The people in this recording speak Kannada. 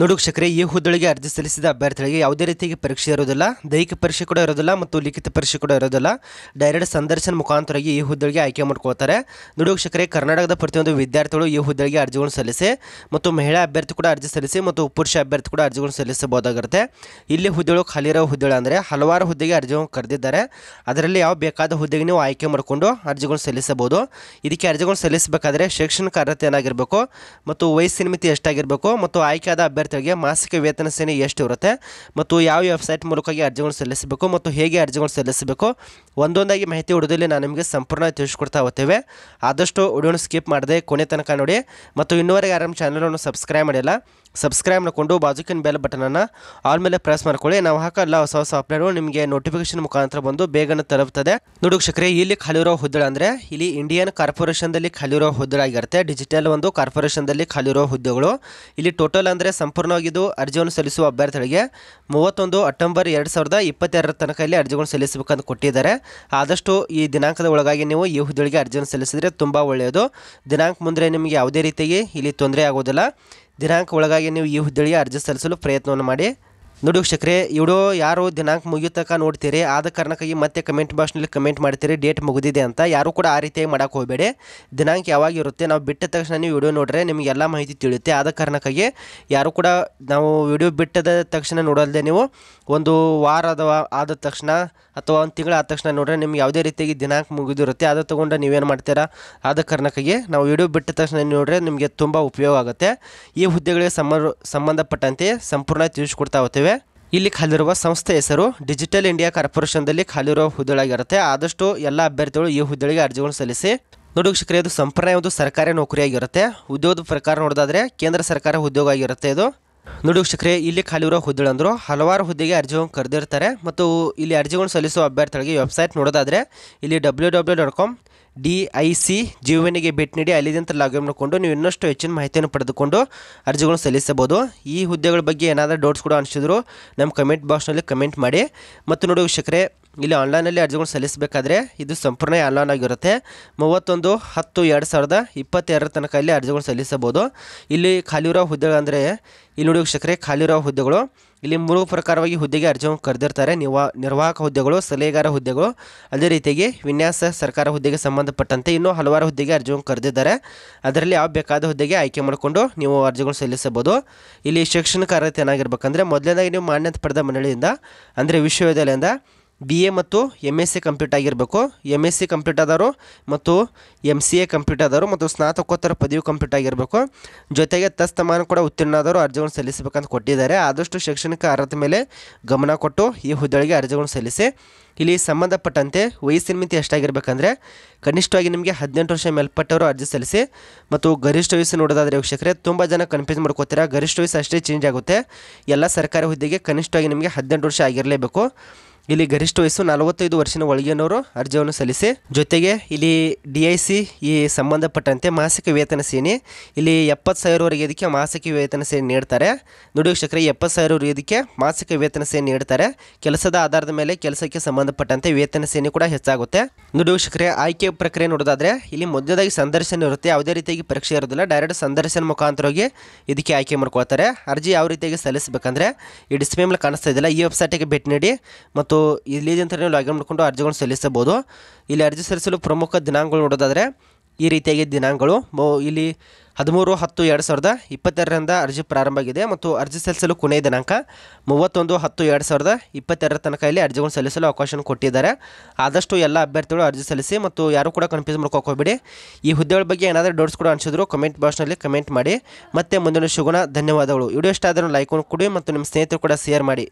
ನೋಡು ಈ ಹುದ್ದೆಗಳಿಗೆ ಅರ್ಜಿ ಸಲ್ಲಿಸಿದ ಅಭ್ಯರ್ಥಿಗಳಿಗೆ ಯಾವುದೇ ರೀತಿಯಾಗಿ ಪರೀಕ್ಷೆ ಇರೋದಿಲ್ಲ ದೈಹಿಕ ಪರೀಕ್ಷೆ ಕೂಡ ಇರೋದಿಲ್ಲ ಮತ್ತು ಲಿಖಿತ ಪರೀಕ್ಷೆ ಕೂಡ ಇರೋದಿಲ್ಲ ಡೈರೆಕ್ಟ್ ಸಂದರ್ಶನ ಮುಖಾಂತರವಾಗಿ ಈ ಹುದ್ದೆಗಳಿಗೆ ಆಯ್ಕೆ ಮಾಡ್ಕೊಳ್ತಾರೆ ನೋಡು ಕರ್ನಾಟಕದ ಪ್ರತಿಯೊಂದು ವಿದ್ಯಾರ್ಥಿಗಳು ಈ ಹುದ್ದೆಗಳಿಗೆ ಅರ್ಜಿಗಳನ್ನು ಸಲ್ಲಿಸಿ ಮತ್ತು ಮಹಿಳಾ ಅಭ್ಯರ್ಥಿ ಕೂಡ ಅರ್ಜಿ ಸಲ್ಲಿಸಿ ಮತ್ತು ಪುರುಷ ಅಭ್ಯರ್ಥಿ ಕೂಡ ಅರ್ಜಿಗಳನ್ನು ಸಲ್ಲಿಸಬಹುದಾಗಿರುತ್ತೆ ಇಲ್ಲಿ ಹುದ್ದೆಗಳು ಖಾಲಿ ಇರೋ ಹುದ್ದೆಗಳು ಅಂದರೆ ಹಲವಾರು ಹುದ್ದೆಗೆ ಅರ್ಜಿಗಳನ್ನು ಕರೆದಿದ್ದಾರೆ ಅದರಲ್ಲಿ ಯಾವ ಬೇಕಾದ ಹುದ್ದೆಗೆ ನೀವು ಆಯ್ಕೆ ಮಾಡಿಕೊಂಡು ಅರ್ಜಿಗಳನ್ನು ಸಲ್ಲಿಸಬಹುದು ಇದಕ್ಕೆ ಅರ್ಜಿಗಳನ್ನು ಸಲ್ಲಿಸಬೇಕಾದ್ರೆ ಶೈಕ್ಷಣಿಕ ಅರ್ಹತೆ ಏನಾಗಿರಬೇಕು ಮತ್ತು ವಯಸ್ಸಿನ ಮಿತಿ ಎಷ್ಟಾಗಿರಬೇಕು ಮತ್ತು ಆಯ್ಕೆಯಾದ ಅಭ್ಯರ್ಥಿ ಅಭ್ಯರ್ಥಿಗಳಿಗೆ ಮಾಸಿಕ ವೇತನ ಸೇನೆ ಎಷ್ಟು ಇರುತ್ತೆ ಮತ್ತು ಯಾವ ವೆಬ್ಸೈಟ್ ಮೂಲಕವಾಗಿ ಅರ್ಜಿಗಳನ್ನು ಸಲ್ಲಿಸಬೇಕು ಮತ್ತು ಹೇಗೆ ಅರ್ಜಿಗಳನ್ನು ಸಲ್ಲಿಸಬೇಕು ಒಂದೊಂದಾಗಿ ಮಾಹಿತಿ ಹುಡುಗದಲ್ಲಿ ನಾನು ನಿಮಗೆ ಸಂಪೂರ್ಣ ತಿಳಿಸ್ಕೊಡ್ತಾ ಹೋಗ್ತೇವೆ ಆದಷ್ಟು ಹುಡುಗನ ಸ್ಕಿಪ್ ಮಾಡದೆ ಕೊನೆ ತನಕ ನೋಡಿ ಮತ್ತು ಇನ್ನೂವರೆಗೆ ಆರಾಮ್ ಚಾನಲನ್ನು ಸಬ್ಸ್ಕ್ರೈಬ್ ಮಾಡಿಲ್ಲ ಸಬ್ಸ್ಕ್ರೈಬ್ ಮಾಡಿಕೊಂಡು ಬಾಜುಕಿನ ಬೆಲ್ ಬಟನನ್ನು ಆಲ್ ಮೇಲೆ ಪ್ರೆಸ್ ಮಾಡ್ಕೊಳ್ಳಿ ನಾವು ಹಾಕಲ್ಲ ಹೊಸ ಹೊಸ ಅಪ್ಡೇಟ್ಗಳು ನಿಮಗೆ ನೋಟಿಫಿಕೇಶನ್ ಮುಖಾಂತರ ಬಂದು ಬೇಗನೆ ತಲುಪುತ್ತದೆ ನೋಡಿ ವೀಕ್ಷಕರೇ ಇಲ್ಲಿ ಖಾಲಿರೋ ಹುದ್ದೆ ಅಂದರೆ ಇಲ್ಲಿ ಇಂಡಿಯನ್ ಕಾರ್ಪೊರೇಷನ್ದಲ್ಲಿ ಹುದ್ದೆ ಆಗಿರುತ್ತೆ ಡಿಜಿಟಲ್ ಒಂದು ಕಾರ್ಪೊರೇಷನ್ದಲ್ಲಿ ಖಾಲಿರೋ ಹುದ್ದೆಗಳು ಇಲ್ಲಿ ಟೋಟಲ್ ಅಂದರೆ ಸಂಪೂರ್ಣವಾಗಿದ್ದು ಅರ್ಜಿಯನ್ನು ಸಲ್ಲಿಸುವ ಅಭ್ಯರ್ಥಿಗಳಿಗೆ ಮೂವತ್ತೊಂದು ಅಕ್ಟೋಬರ್ ಎರಡು ಸಾವಿರದ ಇಪ್ಪತ್ತೆರಡರ ತನಕ ಇಲ್ಲಿ ಅರ್ಜಿಗಳನ್ನು ಸಲ್ಲಿಸಬೇಕಂತ ಕೊಟ್ಟಿದ್ದಾರೆ ಆದಷ್ಟು ಈ ದಿನಾಂಕದ ಒಳಗಾಗಿ ನೀವು ಈ ಹುದ್ದೆಗಳಿಗೆ ಅರ್ಜಿಯನ್ನು ಸಲ್ಲಿಸಿದರೆ ತುಂಬ ಒಳ್ಳೆಯದು ದಿನಾಂಕ ಮುಂದೆ ನಿಮಗೆ ಯಾವುದೇ ರೀತಿಯಾಗಿ ಇಲ್ಲಿ ತೊಂದರೆ ಆಗೋದಿಲ್ಲ ದಿನಾಂಕ ಒಳಗಾಗಿ ನೀವು ಈ ಹುದ್ದೆಗೆ ಅರ್ಜಿ ಸಲ್ಲಿಸಲು ಪ್ರಯತ್ನವನ್ನು ಮಾಡಿ ನೋಡಿ ವೀಕ್ಷಕರೇ ಇಡೋ ಯಾರು ದಿನಾಂಕ ಮುಗಿಯೋ ನೋಡ್ತೀರಿ ಆದ ಕಾರಣಕ್ಕಾಗಿ ಮತ್ತೆ ಕಮೆಂಟ್ ಬಾಕ್ಸ್ನಲ್ಲಿ ಕಮೆಂಟ್ ಮಾಡ್ತೀರಿ ಡೇಟ್ ಮುಗಿದಿದೆ ಅಂತ ಯಾರು ಕೂಡ ಆ ರೀತಿಯಾಗಿ ಮಾಡೋಕ್ಕೆ ಹೋಗಬೇಡಿ ದಿನಾಂಕ ಯಾವಾಗ ಇರುತ್ತೆ ನಾವು ಬಿಟ್ಟ ತಕ್ಷಣ ನೀವು ವಿಡಿಯೋ ನೋಡ್ರೆ ನಿಮಗೆ ಎಲ್ಲ ಮಾಹಿತಿ ತಿಳಿಯುತ್ತೆ ಆದ ಕಾರಣಕ್ಕಾಗಿ ಯಾರು ಕೂಡ ನಾವು ವಿಡಿಯೋ ಬಿಟ್ಟದ ತಕ್ಷಣ ನೋಡಲ್ದೆ ನೀವು ಒಂದು ವಾರ ಅಥವಾ ಆದ ತಕ್ಷಣ ಅಥವಾ ಒಂದು ತಿಂಗಳು ಆದ ತಕ್ಷಣ ನೋಡ್ರೆ ನಿಮ್ಗೆ ಯಾವುದೇ ರೀತಿಯಾಗಿ ದಿನಾಂಕ ಮುಗಿದಿರುತ್ತೆ ಅದು ತೊಗೊಂಡು ನೀವೇನು ಮಾಡ್ತೀರಾ ಆದ ಕಾರಣಕ್ಕಾಗಿ ನಾವು ವಿಡಿಯೋ ಬಿಟ್ಟ ತಕ್ಷಣ ನೋಡ್ರೆ ನಿಮಗೆ ತುಂಬ ಉಪಯೋಗ ಆಗುತ್ತೆ ಈ ಹುದ್ದೆಗಳಿಗೆ ಸಂಬಂಧಪಟ್ಟಂತೆ ಸಂಪೂರ್ಣ ತಿಳಿಸ್ಕೊಡ್ತಾ ಹೋಗ್ತೇವೆ ಇಲ್ಲಿ ಖಾಲಿರುವ ಸಂಸ್ಥೆ ಹೆಸರು ಡಿಜಿಟಲ್ ಇಂಡಿಯಾ ಕಾರ್ಪೊರೇಷನ್ದಲ್ಲಿ ಖಾಲಿರುವ ಹುದ್ದೆಗಳಾಗಿರುತ್ತೆ ಆದಷ್ಟು ಎಲ್ಲ ಅಭ್ಯರ್ಥಿಗಳು ಈ ಹುದ್ದೆಗಳಿಗೆ ಅರ್ಜಿಗಳನ್ನು ಸಲ್ಲಿಸಿ ನೋಡಿ ವೀಕ್ಷಕರೇ ಅದು ಸಂಪೂರ್ಣ ಒಂದು ಸರ್ಕಾರಿ ನೌಕರಿಯಾಗಿರುತ್ತೆ ಉದ್ಯೋಗದ ಪ್ರಕಾರ ನೋಡೋದಾದ್ರೆ ಕೇಂದ್ರ ಸರ್ಕಾರ ಉದ್ಯೋಗ ಆಗಿರುತ್ತೆ ಇದು ನೋಡಿ ವೀಕ್ಷಕರೇ ಇಲ್ಲಿ ಹುದ್ದೆ ಹುದ್ದೆಗಳಂದರು ಹಲವಾರು ಹುದ್ದೆಗೆ ಅರ್ಜಿಗಳನ್ನು ಕರೆದಿರ್ತಾರೆ ಮತ್ತು ಇಲ್ಲಿ ಅರ್ಜಿಗಳನ್ನು ಸಲ್ಲಿಸುವ ಅಭ್ಯರ್ಥಿಗಳಿಗೆ ವೆಬ್ಸೈಟ್ ನೋಡೋದಾದ್ರೆ ಇಲ್ಲಿ W W dot com D I C ಜೀವನಿಗೆ ಭೇಟಿ ನೀಡಿ ಅಲ್ಲಿದಂತ ಲಾಗಿನ್ ಮಾಡಿಕೊಂಡು ನೀವು ಇನ್ನಷ್ಟು ಹೆಚ್ಚಿನ ಮಾಹಿತಿಯನ್ನು ಪಡೆದುಕೊಂಡು ಅರ್ಜಿಗಳನ್ನು ಸಲ್ಲಿಸಬಹುದು ಈ ಹುದ್ದೆಗಳ ಬಗ್ಗೆ ಏನಾದರೂ ಡೌಟ್ಸ್ ಕೂಡ ಅನಿಸಿದ್ರು ನಮ್ಮ ಕಮೆಂಟ್ ಬಾಕ್ಸ್ನಲ್ಲಿ ಕಮೆಂಟ್ ಮಾಡಿ ಮತ್ತು ನೋಡಿ ವೀಕ್ಷಕರೆ ಇಲ್ಲಿ ಆನ್ಲೈನಲ್ಲಿ ಅರ್ಜಿಗಳು ಸಲ್ಲಿಸಬೇಕಾದ್ರೆ ಇದು ಸಂಪೂರ್ಣ ಆನ್ಲೈನ್ ಆಗಿರುತ್ತೆ ಮೂವತ್ತೊಂದು ಹತ್ತು ಎರಡು ಸಾವಿರದ ಇಪ್ಪತ್ತೆರಡರ ತನಕ ಇಲ್ಲಿ ಅರ್ಜಿಗಳು ಸಲ್ಲಿಸಬಹುದು ಇಲ್ಲಿ ಖಾಲಿ ಇರೋ ಹುದ್ದೆಗಳು ಅಂದರೆ ಇಲ್ಲಿ ನೋಡಿ ವೀಕ್ಷಕರೆ ಖಾಲಿ ಇರೋ ಹುದ್ದೆಗಳು ಇಲ್ಲಿ ಮೂರು ಪ್ರಕಾರವಾಗಿ ಹುದ್ದೆಗೆ ಅರ್ಜಿಯನ್ನು ಕರೆದಿರ್ತಾರೆ ನಿವಾ ನಿರ್ವಾಹಕ ಹುದ್ದೆಗಳು ಸಲಹೆಗಾರ ಹುದ್ದೆಗಳು ಅದೇ ರೀತಿಯಾಗಿ ವಿನ್ಯಾಸ ಸರ್ಕಾರ ಹುದ್ದೆಗೆ ಸಂಬಂಧಪಟ್ಟಂತೆ ಇನ್ನೂ ಹಲವಾರು ಹುದ್ದೆಗೆ ಅರ್ಜಿಯನ್ನು ಕರೆದಿದ್ದಾರೆ ಅದರಲ್ಲಿ ಯಾವ ಬೇಕಾದ ಹುದ್ದೆಗೆ ಆಯ್ಕೆ ಮಾಡಿಕೊಂಡು ನೀವು ಅರ್ಜಿಗಳು ಸಲ್ಲಿಸಬಹುದು ಇಲ್ಲಿ ಶೈಕ್ಷಣಿಕ ಅರ್ಹತೆ ಏನಾಗಿರ್ಬೇಕಂದ್ರೆ ಮೊದಲನೇದಾಗಿ ನೀವು ಮಾನ್ಯತೆ ಪಡೆದ ಮಂಡಳಿಯಿಂದ ಅಂದರೆ ವಿಶ್ವವಿದ್ಯಾಲಯದಿಂದ ಬಿ ಎ ಮತ್ತು ಎಮ್ ಎಸ್ ಸಿ ಕಂಪ್ಲೀಟ್ ಆಗಿರಬೇಕು ಎಮ್ ಎಸ್ ಸಿ ಕಂಪ್ಲೀಟ್ ಆದವರು ಮತ್ತು ಎಮ್ ಸಿ ಎ ಕಂಪ್ಲೀಟ್ ಆದವರು ಮತ್ತು ಸ್ನಾತಕೋತ್ತರ ಪದವಿ ಕಂಪ್ಲೀಟ್ ಆಗಿರಬೇಕು ಜೊತೆಗೆ ತಸ್ತಮಾನ ಕೂಡ ಉತ್ತೀರ್ಣ ಆದವರು ಅರ್ಜಿಗಳನ್ನು ಸಲ್ಲಿಸಬೇಕಂತ ಕೊಟ್ಟಿದ್ದಾರೆ ಆದಷ್ಟು ಶೈಕ್ಷಣಿಕ ಅರ್ಹತೆ ಮೇಲೆ ಗಮನ ಕೊಟ್ಟು ಈ ಹುದ್ದೆಗಳಿಗೆ ಅರ್ಜಿಗಳನ್ನು ಸಲ್ಲಿಸಿ ಇಲ್ಲಿ ಸಂಬಂಧಪಟ್ಟಂತೆ ವಯಸ್ಸಿನ ಮಿತಿ ಎಷ್ಟಾಗಿರ್ಬೇಕಂದ್ರೆ ಕನಿಷ್ಠವಾಗಿ ನಿಮಗೆ ಹದಿನೆಂಟು ವರ್ಷ ಮೇಲ್ಪಟ್ಟವರು ಅರ್ಜಿ ಸಲ್ಲಿಸಿ ಮತ್ತು ಗರಿಷ್ಠ ವಯಸ್ಸು ನೋಡೋದಾದರೆ ವೀಕ್ಷಕರೇ ತುಂಬ ಜನ ಕನ್ಫ್ಯೂಸ್ ಮಾಡ್ಕೋತೀರ ಗರಿಷ್ಠ ವಯಸ್ಸು ಅಷ್ಟೇ ಚೇಂಜ್ ಆಗುತ್ತೆ ಎಲ್ಲ ಸರ್ಕಾರಿ ಹುದ್ದೆಗೆ ಕನಿಷ್ಠವಾಗಿ ನಿಮಗೆ ಹದಿನೆಂಟು ವರ್ಷ ಆಗಿರಲೇಬೇಕು ಇಲ್ಲಿ ಗರಿಷ್ಠ ವಯಸ್ಸು ನಲವತ್ತೈದು ವರ್ಷದ ಒಳಗಿನವರು ಅರ್ಜಿಯನ್ನು ಸಲ್ಲಿಸಿ ಜೊತೆಗೆ ಇಲ್ಲಿ ಡಿ ಐ ಸಿ ಈ ಸಂಬಂಧಪಟ್ಟಂತೆ ಮಾಸಿಕ ವೇತನ ಸೇನೆ ಇಲ್ಲಿ ಎಪ್ಪತ್ತು ಸಾವಿರವರೆಗೆ ಇದಕ್ಕೆ ಮಾಸಿಕ ವೇತನ ಸೇನೆ ನೀಡ್ತಾರೆ ನುಡಿ ಎಪ್ಪತ್ತು ಸಾವಿರವರೆಗೆ ಇದಕ್ಕೆ ಮಾಸಿಕ ವೇತನ ಸೇನೆ ನೀಡ್ತಾರೆ ಕೆಲಸದ ಆಧಾರದ ಮೇಲೆ ಕೆಲಸಕ್ಕೆ ಸಂಬಂಧಪಟ್ಟಂತೆ ವೇತನ ಸೇನೆ ಕೂಡ ಹೆಚ್ಚಾಗುತ್ತೆ ನುಡಿ ವೀಕ್ಷಕರೇ ಆಯ್ಕೆ ಪ್ರಕ್ರಿಯೆ ನೋಡೋದಾದರೆ ಇಲ್ಲಿ ಮೊದಲದಾಗಿ ಸಂದರ್ಶನ ಇರುತ್ತೆ ಯಾವುದೇ ರೀತಿಯಾಗಿ ಪರೀಕ್ಷೆ ಇರೋದಿಲ್ಲ ಡೈರೆಕ್ಟ್ ಸಂದರ್ಶನ ಮುಖಾಂತರ ಹೋಗಿ ಇದಕ್ಕೆ ಆಯ್ಕೆ ಮಾಡ್ಕೊಳ್ತಾರೆ ಅರ್ಜಿ ಯಾವ ರೀತಿಯಾಗಿ ಸಲ್ಲಿಸಬೇಕಂದ್ರೆ ಈ ಡಿಸ್ಪ್ಲೇ ಮೇಲೆ ಕಾಣಿಸ್ತಾ ಇದ್ದಿಲ್ಲ ಈ ವೆಬ್ಸೈಟಿಗೆ ಭೇಟಿ ನೀಡಿ ಮತ್ತು ಮತ್ತು ಇಲ್ಲಿ ಅಂತ ನೀವು ಲಾಗಿನ್ ಮಾಡಿಕೊಂಡು ಅರ್ಜಿಗಳನ್ನು ಸಲ್ಲಿಸಬಹುದು ಇಲ್ಲಿ ಅರ್ಜಿ ಸಲ್ಲಿಸಲು ಪ್ರಮುಖ ದಿನಾಂಕಗಳು ನೋಡೋದಾದರೆ ಈ ರೀತಿಯಾಗಿ ದಿನಾಂಕಗಳು ಇಲ್ಲಿ ಹದಿಮೂರು ಹತ್ತು ಎರಡು ಸಾವಿರದ ಇಪ್ಪತ್ತೆರಡರಿಂದ ಅರ್ಜಿ ಪ್ರಾರಂಭ ಆಗಿದೆ ಮತ್ತು ಅರ್ಜಿ ಸಲ್ಲಿಸಲು ಕೊನೆಯ ದಿನಾಂಕ ಮೂವತ್ತೊಂದು ಹತ್ತು ಎರಡು ಸಾವಿರದ ಇಪ್ಪತ್ತೆರಡರ ತನಕ ಇಲ್ಲಿ ಅರ್ಜಿಗಳನ್ನು ಸಲ್ಲಿಸಲು ಅವಕಾಶ ಕೊಟ್ಟಿದ್ದಾರೆ ಆದಷ್ಟು ಎಲ್ಲ ಅಭ್ಯರ್ಥಿಗಳು ಅರ್ಜಿ ಸಲ್ಲಿಸಿ ಮತ್ತು ಯಾರು ಕೂಡ ಕನ್ಫ್ಯೂಸ್ ಮಾಡ್ಕೋಕೆ ಈ ಹುದ್ದೆಗಳ ಬಗ್ಗೆ ಏನಾದರೂ ಡೌಟ್ಸ್ ಕೂಡ ಅನಿಸಿದ್ರು ಕಮೆಂಟ್ ಬಾಕ್ಸ್ನಲ್ಲಿ ಕಮೆಂಟ್ ಮಾಡಿ ಮತ್ತೆ ಮುಂದಿನ ಶುಗುಣ ಧನ್ಯವಾದಗಳು ವಿಡಿಯೋ ಇಷ್ಟ ಆದರೂ ಲೈಕ್ ಕೊಡಿ ಮತ್ತು ನಿಮ್ಮ ಸ್ನೇಹಿತರು ಕೂಡ ಶೇರ್ ಮಾಡಿ